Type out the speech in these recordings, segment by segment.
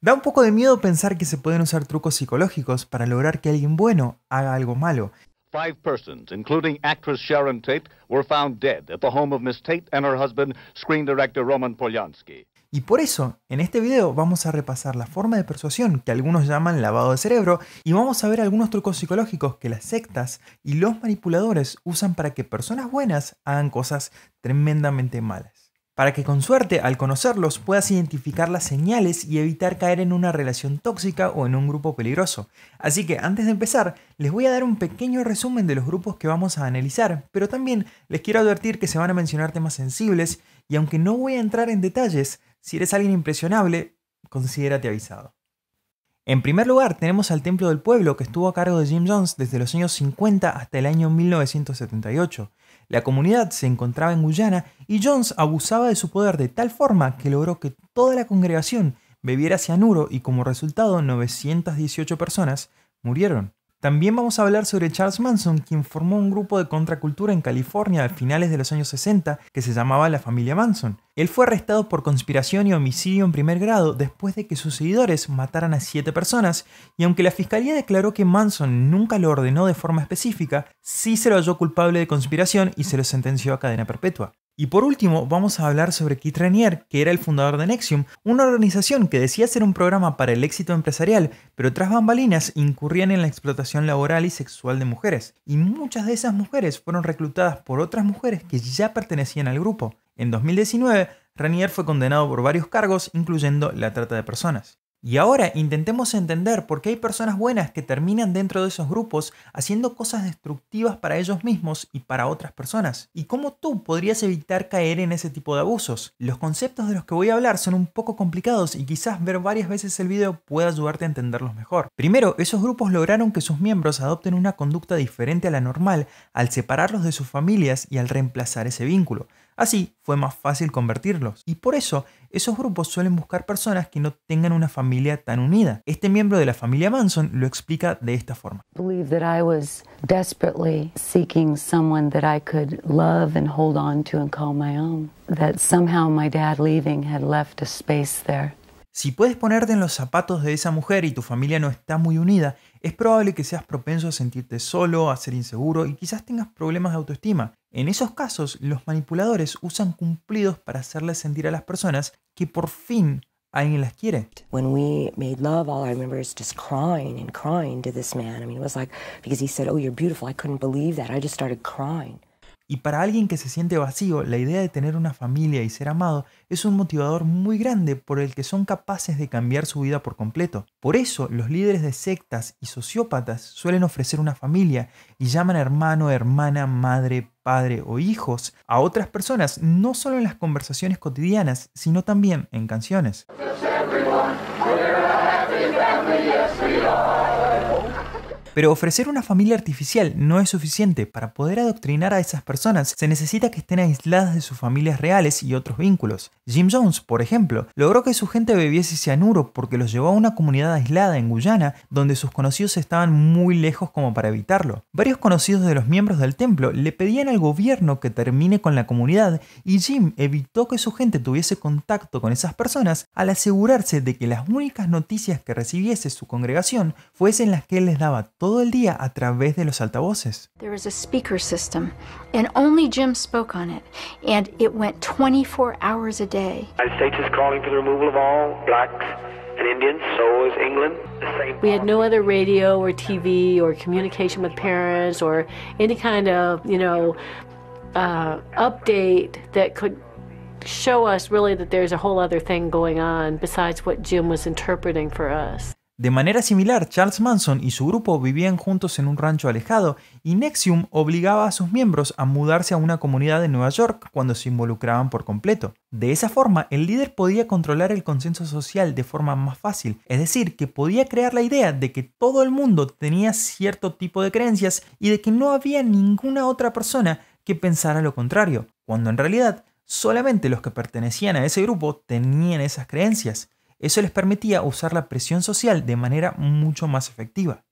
Da un poco de miedo pensar que se pueden usar trucos psicológicos para lograr que alguien bueno haga algo malo. Y por eso, en este video vamos a repasar la forma de persuasión que algunos llaman lavado de cerebro y vamos a ver algunos trucos psicológicos que las sectas y los manipuladores usan para que personas buenas hagan cosas tremendamente malas para que con suerte al conocerlos puedas identificar las señales y evitar caer en una relación tóxica o en un grupo peligroso. Así que antes de empezar, les voy a dar un pequeño resumen de los grupos que vamos a analizar, pero también les quiero advertir que se van a mencionar temas sensibles y aunque no voy a entrar en detalles, si eres alguien impresionable, considérate avisado. En primer lugar, tenemos al Templo del Pueblo que estuvo a cargo de Jim Jones desde los años 50 hasta el año 1978. La comunidad se encontraba en Guyana y Jones abusaba de su poder de tal forma que logró que toda la congregación bebiera cianuro y como resultado 918 personas murieron. También vamos a hablar sobre Charles Manson, quien formó un grupo de contracultura en California a finales de los años 60 que se llamaba la familia Manson. Él fue arrestado por conspiración y homicidio en primer grado después de que sus seguidores mataran a siete personas, y aunque la fiscalía declaró que Manson nunca lo ordenó de forma específica, sí se lo halló culpable de conspiración y se lo sentenció a cadena perpetua. Y por último, vamos a hablar sobre Keith Rainier, que era el fundador de Nexium, una organización que decía ser un programa para el éxito empresarial, pero tras bambalinas incurrían en la explotación laboral y sexual de mujeres. Y muchas de esas mujeres fueron reclutadas por otras mujeres que ya pertenecían al grupo. En 2019, Rainier fue condenado por varios cargos, incluyendo la trata de personas. Y ahora intentemos entender por qué hay personas buenas que terminan dentro de esos grupos haciendo cosas destructivas para ellos mismos y para otras personas. Y cómo tú podrías evitar caer en ese tipo de abusos. Los conceptos de los que voy a hablar son un poco complicados y quizás ver varias veces el video pueda ayudarte a entenderlos mejor. Primero, esos grupos lograron que sus miembros adopten una conducta diferente a la normal al separarlos de sus familias y al reemplazar ese vínculo. Así fue más fácil convertirlos. Y por eso, esos grupos suelen buscar personas que no tengan una familia tan unida. Este miembro de la familia Manson lo explica de esta forma. Believe that I was desperately seeking someone that I could love and hold on to and call my own. That somehow my dad leaving had left a space there. Si puedes ponerte en los zapatos de esa mujer y tu familia no está muy unida, es probable que seas propenso a sentirte solo, a ser inseguro y quizás tengas problemas de autoestima. En esos casos, los manipuladores usan cumplidos para hacerles sentir a las personas que por fin alguien las quiere. When we made love, all I remember is just crying and crying to this man. I mean, it was like because he said, "Oh, you're beautiful." I couldn't believe that. I just started crying. Y para alguien que se siente vacío, la idea de tener una familia y ser amado es un motivador muy grande por el que son capaces de cambiar su vida por completo. Por eso, los líderes de sectas y sociópatas suelen ofrecer una familia y llaman hermano, hermana, madre, padre o hijos a otras personas, no solo en las conversaciones cotidianas, sino también en canciones. Pero ofrecer una familia artificial no es suficiente. Para poder adoctrinar a esas personas se necesita que estén aisladas de sus familias reales y otros vínculos. Jim Jones, por ejemplo, logró que su gente bebiese cianuro porque los llevó a una comunidad aislada en Guyana donde sus conocidos estaban muy lejos como para evitarlo. Varios conocidos de los miembros del templo le pedían al gobierno que termine con la comunidad y Jim evitó que su gente tuviese contacto con esas personas al asegurarse de que las únicas noticias que recibiese su congregación fuesen las que él les daba todo todo el día a través de los altavoces. a speaker system and only Jim spoke on it and it went 24 hours a day. The United States is calling for the removal of all blacks and Indians, so is England. We had no other radio or TV or communication with parents or any kind of, you know, uh, update that could show us really that there's a whole other thing going on besides what Jim was interpreting for us. De manera similar, Charles Manson y su grupo vivían juntos en un rancho alejado y Nexium obligaba a sus miembros a mudarse a una comunidad de Nueva York cuando se involucraban por completo. De esa forma, el líder podía controlar el consenso social de forma más fácil, es decir, que podía crear la idea de que todo el mundo tenía cierto tipo de creencias y de que no había ninguna otra persona que pensara lo contrario, cuando en realidad solamente los que pertenecían a ese grupo tenían esas creencias. Eso les permitía usar la presión social de manera mucho más efectiva.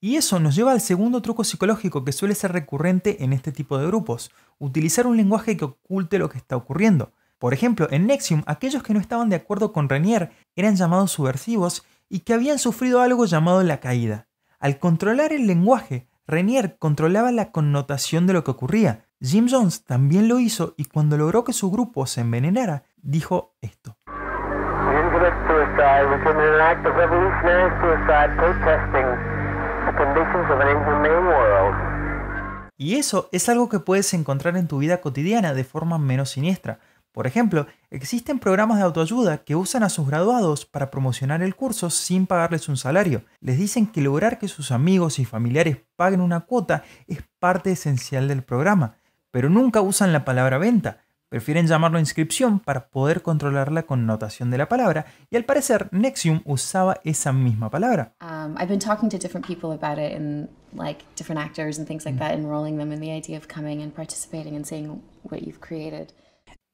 Y eso nos lleva al segundo truco psicológico que suele ser recurrente en este tipo de grupos, utilizar un lenguaje que oculte lo que está ocurriendo. Por ejemplo, en Nexium, aquellos que no estaban de acuerdo con Renier eran llamados subversivos y que habían sufrido algo llamado la caída. Al controlar el lenguaje, Renier controlaba la connotación de lo que ocurría. Jim Jones también lo hizo y cuando logró que su grupo se envenenara, dijo esto. Y eso es algo que puedes encontrar en tu vida cotidiana de forma menos siniestra. Por ejemplo, existen programas de autoayuda que usan a sus graduados para promocionar el curso sin pagarles un salario. Les dicen que lograr que sus amigos y familiares paguen una cuota es parte esencial del programa, pero nunca usan la palabra venta. Prefieren llamarlo inscripción para poder controlar la connotación de la palabra, y al parecer Nexium usaba esa misma palabra. Um, I've been talking to different people about it like different actors and things like mm. that, them in the idea of coming and participating and seeing what you've created.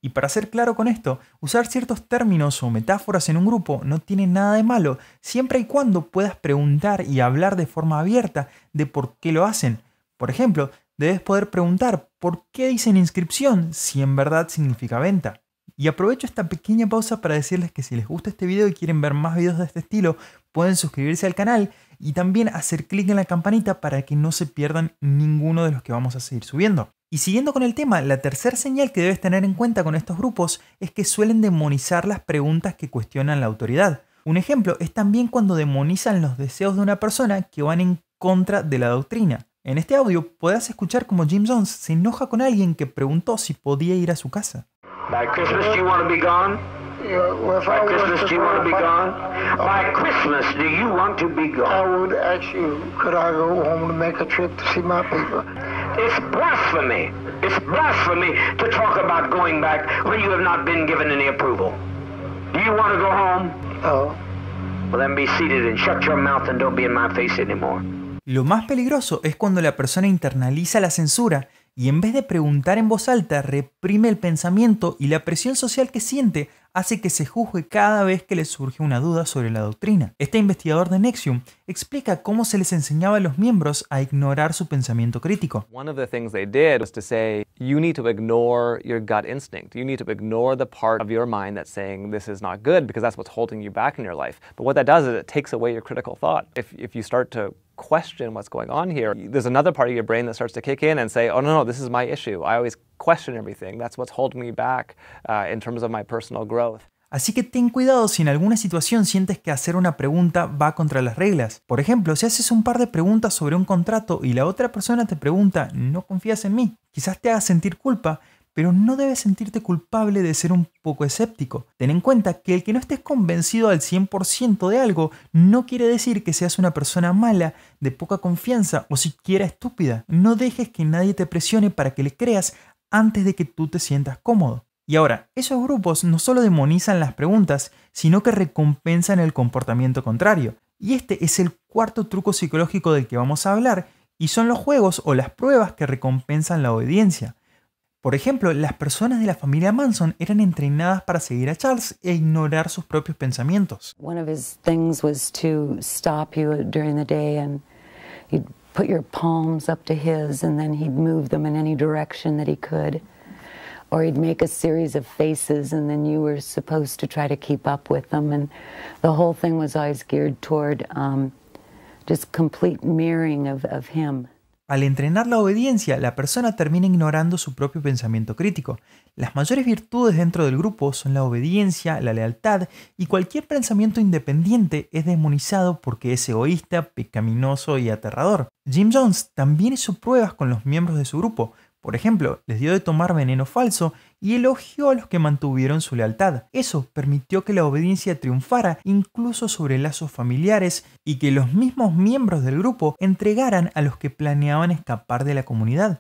Y para ser claro con esto, usar ciertos términos o metáforas en un grupo no tiene nada de malo, siempre y cuando puedas preguntar y hablar de forma abierta de por qué lo hacen. Por ejemplo, debes poder preguntar ¿Por qué dicen inscripción si en verdad significa venta? Y aprovecho esta pequeña pausa para decirles que si les gusta este video y quieren ver más videos de este estilo, pueden suscribirse al canal y también hacer clic en la campanita para que no se pierdan ninguno de los que vamos a seguir subiendo. Y siguiendo con el tema, la tercera señal que debes tener en cuenta con estos grupos es que suelen demonizar las preguntas que cuestionan la autoridad. Un ejemplo es también cuando demonizan los deseos de una persona que van en contra de la doctrina. En este audio podrás escuchar como Jim Jones se enoja con alguien que preguntó si podía ir a su casa. By Christmas, do you want to be gone? Yeah, well, By Christmas, do you want to be gone? By Christmas, do you want to be gone? I would ask you, could I go home to make a trip to see my people? It's blasphemy. It's blasphemy to talk about going back when you have not been given any approval. Do you want to go home? Oh. Well, then be seated and shut your mouth and don't be in my face anymore. Lo más peligroso es cuando la persona internaliza la censura y en vez de preguntar en voz alta reprime el pensamiento y la presión social que siente hace que se juzgue cada vez que les surge una duda sobre la doctrina. Este investigador de Nexium explica cómo se les enseñaba a los miembros a ignorar su pensamiento crítico. One of the things they did was to say you need to ignore your gut instinct. You need to ignore the part of your mind that's saying this is not good because that's what's holding you back in your life. But what that does is it takes away your critical thought. If if you start to question what's going on here, there's another part of your brain that starts to kick in and say, "Oh no, no, this is my issue. I always everything. my personal growth. Así que ten cuidado si en alguna situación sientes que hacer una pregunta va contra las reglas. Por ejemplo, si haces un par de preguntas sobre un contrato y la otra persona te pregunta, no confías en mí, quizás te haga sentir culpa, pero no debes sentirte culpable de ser un poco escéptico. Ten en cuenta que el que no estés convencido al 100% de algo no quiere decir que seas una persona mala, de poca confianza o siquiera estúpida. No dejes que nadie te presione para que le creas antes de que tú te sientas cómodo. Y ahora, esos grupos no solo demonizan las preguntas, sino que recompensan el comportamiento contrario. Y este es el cuarto truco psicológico del que vamos a hablar, y son los juegos o las pruebas que recompensan la obediencia. Por ejemplo, las personas de la familia Manson eran entrenadas para seguir a Charles e ignorar sus propios pensamientos. One put your palms up to his, and then he'd move them in any direction that he could. Or he'd make a series of faces, and then you were supposed to try to keep up with them. And the whole thing was always geared toward um, just complete mirroring of, of him. Al entrenar la obediencia, la persona termina ignorando su propio pensamiento crítico. Las mayores virtudes dentro del grupo son la obediencia, la lealtad y cualquier pensamiento independiente es demonizado porque es egoísta, pecaminoso y aterrador. Jim Jones también hizo pruebas con los miembros de su grupo. Por ejemplo, les dio de tomar veneno falso y elogió a los que mantuvieron su lealtad. Eso permitió que la obediencia triunfara incluso sobre lazos familiares y que los mismos miembros del grupo entregaran a los que planeaban escapar de la comunidad.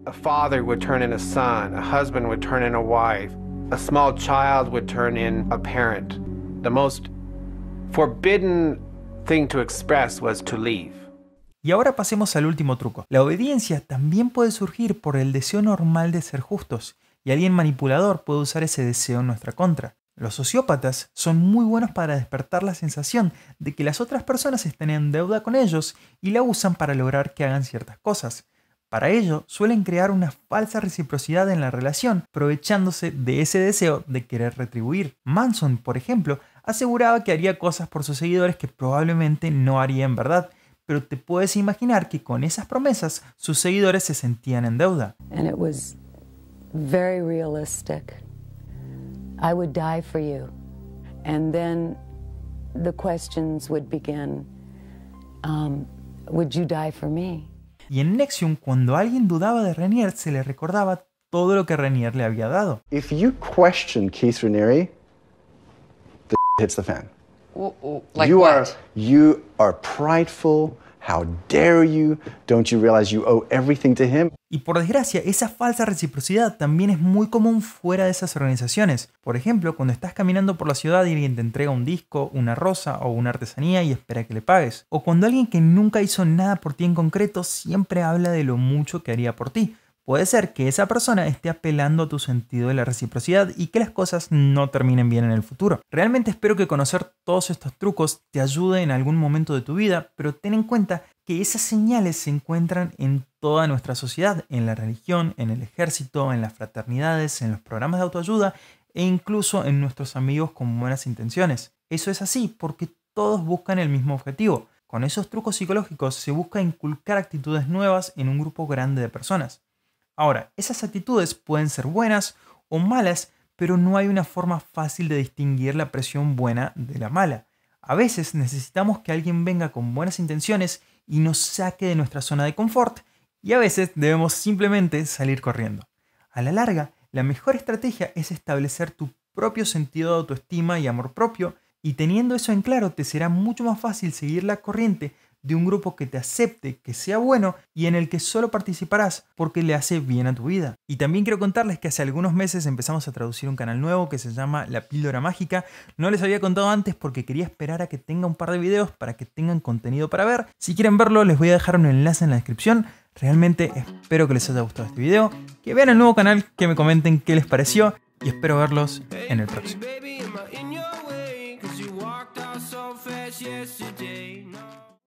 Y ahora pasemos al último truco. La obediencia también puede surgir por el deseo normal de ser justos, y alguien manipulador puede usar ese deseo en nuestra contra. Los sociópatas son muy buenos para despertar la sensación de que las otras personas estén en deuda con ellos y la usan para lograr que hagan ciertas cosas. Para ello, suelen crear una falsa reciprocidad en la relación, aprovechándose de ese deseo de querer retribuir. Manson, por ejemplo, aseguraba que haría cosas por sus seguidores que probablemente no haría en verdad, pero te puedes imaginar que con esas promesas sus seguidores se sentían en deuda. very realistic. I would die for you. And then the questions would begin um, Would you die for me? Y en Nexium, cuando alguien dudaba de Renier, se le recordaba todo lo que Renier le había dado. If you question Keith Ranieri, the hits the fan. Like you are you are prideful. How dare you? Don't you realize you owe everything to him? Y por desgracia, esa falsa reciprocidad también es muy común fuera de esas organizaciones. Por ejemplo, cuando estás caminando por la ciudad y alguien te entrega un disco, una rosa o una artesanía y espera que le pagues. O cuando alguien que nunca hizo nada por ti en concreto siempre habla de lo mucho que haría por ti. Puede ser que esa persona esté apelando a tu sentido de la reciprocidad y que las cosas no terminen bien en el futuro. Realmente espero que conocer todos estos trucos te ayude en algún momento de tu vida, pero ten en cuenta que esas señales se encuentran en toda nuestra sociedad, en la religión, en el ejército, en las fraternidades, en los programas de autoayuda e incluso en nuestros amigos con buenas intenciones. Eso es así porque todos buscan el mismo objetivo. Con esos trucos psicológicos se busca inculcar actitudes nuevas en un grupo grande de personas. Ahora, esas actitudes pueden ser buenas o malas, pero no hay una forma fácil de distinguir la presión buena de la mala. A veces necesitamos que alguien venga con buenas intenciones y nos saque de nuestra zona de confort, y a veces debemos simplemente salir corriendo. A la larga, la mejor estrategia es establecer tu propio sentido de autoestima y amor propio, y teniendo eso en claro te será mucho más fácil seguir la corriente de un grupo que te acepte, que sea bueno y en el que solo participarás porque le hace bien a tu vida. Y también quiero contarles que hace algunos meses empezamos a traducir un canal nuevo que se llama La Píldora Mágica. No les había contado antes porque quería esperar a que tenga un par de videos para que tengan contenido para ver. Si quieren verlo les voy a dejar un enlace en la descripción. Realmente espero que les haya gustado este video, que vean el nuevo canal, que me comenten qué les pareció y espero verlos en el próximo.